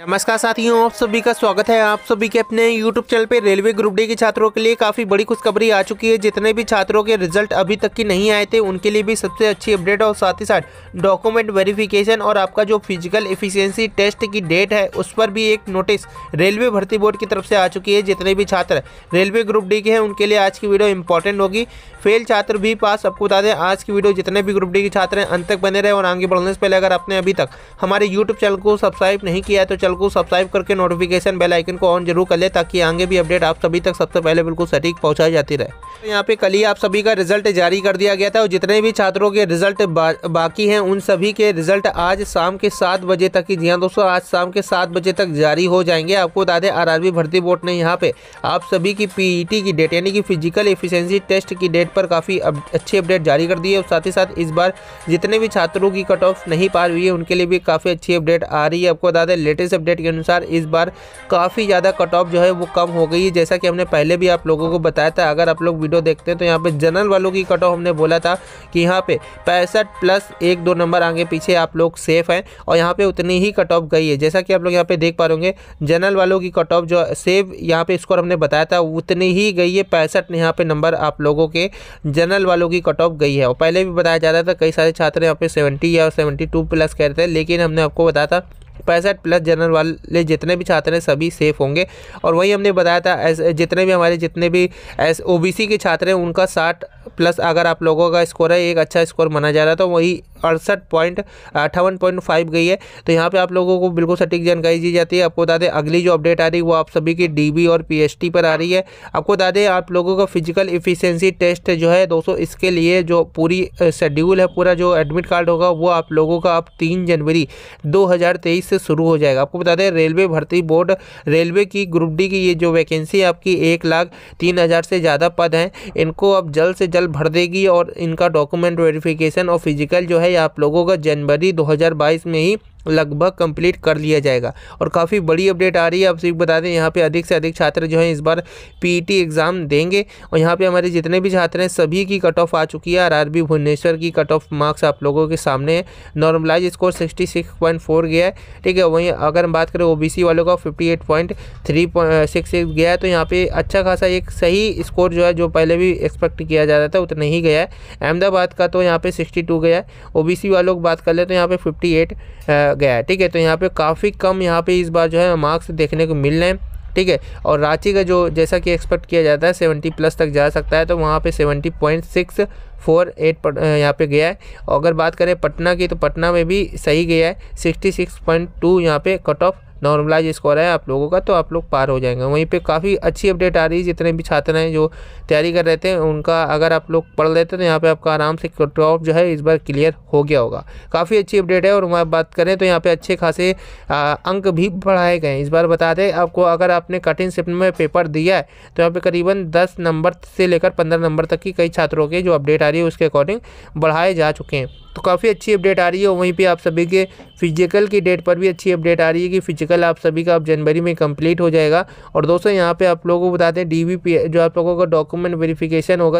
नमस्कार साथियों आप सभी का स्वागत है आप सभी के अपने यूट्यूब चैनल पे रेलवे ग्रुप डी के छात्रों के लिए काफ़ी बड़ी खुशखबरी आ चुकी है जितने भी छात्रों के रिजल्ट अभी तक की नहीं आए थे उनके लिए भी सबसे अच्छी अपडेट और साथ ही साथ डॉक्यूमेंट वेरिफिकेशन और आपका जो फिजिकल इफिशियंसी टेस्ट की डेट है उस पर भी एक नोटिस रेलवे भर्ती बोर्ड की तरफ से आ चुकी है जितने भी छात्र रेलवे ग्रुप डी के हैं उनके लिए आज की वीडियो इंपॉर्टेंट होगी फेल छात्र भी पास आपको बता दें आज की वीडियो जितने भी ग्रुप डी के छात्र हैं अंत तक बने रहे और आगे बढ़ने से पहले अगर आपने अभी तक हमारे यूट्यूब चैनल को सब्सक्राइब नहीं किया है तो चैनल को सब्सक्राइब करके नोटिफिकेशन बेल आइकन को ऑन जरूर कर ले ताकि आगे भी अपडेट आप सभी तक सबसे पहले बिल्कुल सटीक पहुंचाई जाती रहे तो यहाँ पे कल ही आप सभी का रिजल्ट जारी कर दिया गया था और जितने भी छात्रों के रिजल्ट बा, बाकी हैं उन सभी के रिजल्ट आज शाम के सात बजे तक ही जी हाँ दोस्तों आज शाम के सात बजे तक जारी हो जाएंगे आपको बता दें आर भर्ती बोर्ड ने यहाँ पे आप सभी की पीई e की डेट यानी कि फिजिकल एफिशिएंसी टेस्ट की डेट पर काफ़ी अच्छे अपडेट जारी कर दी है और साथ ही साथ इस बार जितने भी छात्रों की कट ऑफ नहीं पार हुई है उनके लिए भी काफ़ी अच्छी अपडेट आ रही है आपको बता दें लेटेस्ट अपडेट के अनुसार इस बार काफ़ी ज़्यादा कट ऑफ जो है वो कम हो गई है जैसा कि हमने पहले भी आप लोगों को बताया था अगर आप लोग वीडियो देखते हैं तो यहाँ पर जनरल वालों की कट ऑफ हमने बोला था कि यहाँ पे पैंसठ प्लस एक दो नंबर आगे पीछे आप लोग सेफ़ हैं और यहाँ पर उतनी ही कट ऑफ गई है जैसा कि आप लोग यहाँ पर देख पा रहे जनरल वालों की कट ऑफ जो सेफ यहाँ पर स्कोर हमने बताया था उतनी ही गई है पैंसठ यहाँ पर नंबर आप लोगों के जनरल वालों की कट ऑफ गई है और पहले भी बताया जा रहा था कई सारे छात्र यहाँ पे सेवेंटी या सेवेंटी टू प्लस रहे थे लेकिन हमने आपको बताया था पैंसठ प्लस जनरल वाले जितने भी छात्र हैं सभी सेफ होंगे और वही हमने बताया था जितने भी हमारे जितने भी एस ओ के छात्र हैं उनका साठ प्लस अगर आप लोगों का स्कोर है एक अच्छा स्कोर माना जा रहा है तो वही अड़सठ पॉइंट अट्ठावन पॉइंट फाइव गई है तो यहाँ पे आप लोगों को बिल्कुल सटीक जानकारी दी जाती है आपको बता दें अगली जो अपडेट आ रही है वो आप सभी की डी और पी पर आ रही है आपको बता दें आप लोगों का फिजिकल इफिशेंसी टेस्ट जो है दोस्तों इसके लिए जो पूरी शेड्यूल है पूरा जो एडमिट कार्ड होगा वो आप लोगों का अब तीन जनवरी दो से शुरू हो जाएगा आपको बता दें रेलवे भर्ती बोर्ड रेलवे की ग्रुप डी की ये जो वैकेंसी आपकी एक लाख तीन हज़ार से ज़्यादा पद हैं इनको अब जल्द से जल्द भर देगी और इनका डॉक्यूमेंट वेरिफिकेशन और फिजिकल जो है आप लोगों का जनवरी 2022 में ही लगभग कंप्लीट कर लिया जाएगा और काफ़ी बड़ी अपडेट आ रही है आप आपसे बता दें यहाँ पे अधिक से अधिक छात्र जो हैं इस बार पीटी एग्ज़ाम e देंगे और यहाँ पे हमारे जितने भी छात्र हैं सभी की कट ऑफ आ चुकी है आर भुवनेश्वर की कट ऑफ मार्क्स आप लोगों के सामने है normalise score sixty six point four गया है ठीक है वहीं अगर हम बात करें ओ वालों का fifty eight point three six गया है तो यहाँ पर अच्छा खासा एक सही स्कोर जो है जो पहले भी एक्सपेक्ट किया जाता था उतना ही गया है अहमदाबाद का तो यहाँ पर सिक्सटी गया है ओ वालों की बात कर ले तो यहाँ पर फिफ्टी गया है ठीक है तो यहाँ पे काफ़ी कम यहाँ पे इस बार जो है मार्क्स देखने को मिल रहे हैं ठीक है और रांची का जो जैसा कि एक्सपेक्ट किया जाता है सेवेंटी प्लस तक जा सकता है तो वहाँ पर seventy point six four eight यहाँ पे गया है और अगर बात करें पटना की तो पटना में भी सही गया है सिक्सटी सिक्स पॉइंट टू यहाँ पर कट ऑफ नॉर्मलाइज स्कोर है आप लोगों का तो आप लोग पार हो जाएंगे वहीं पे काफ़ी अच्छी अपडेट आ रही है जितने भी छात्र हैं जो तैयारी कर रहे थे उनका अगर आप लोग पढ़ लेते तो यहाँ पे आपका आराम से कट ऑफ जो है इस बार क्लियर हो गया होगा काफ़ी अच्छी अपडेट है और वहाँ बात करें तो यहाँ पर अच्छे खासे आ, अंक भी बढ़ाए गए हैं इस बार बता दें आपको अगर आपने कठिन शिफ्ट में पेपर दिया है तो यहाँ पर करीबन दस नंबर से लेकर पंद्रह नंबर तक की कई छात्रों के जो अपडेट आ रही है उसके अकॉर्डिंग बढ़ाए जा चुके हैं तो काफ़ी अच्छी अपडेट आ रही है वहीं पे आप सभी के फिजिकल की डेट पर भी अच्छी अपडेट आ रही है कि फिजिकल आप सभी का अब जनवरी में कंप्लीट हो जाएगा और दोस्तों यहाँ पे आप लोगों को बताते हैं डी जो आप लोगों का डॉक्यूमेंट वेरिफिकेशन होगा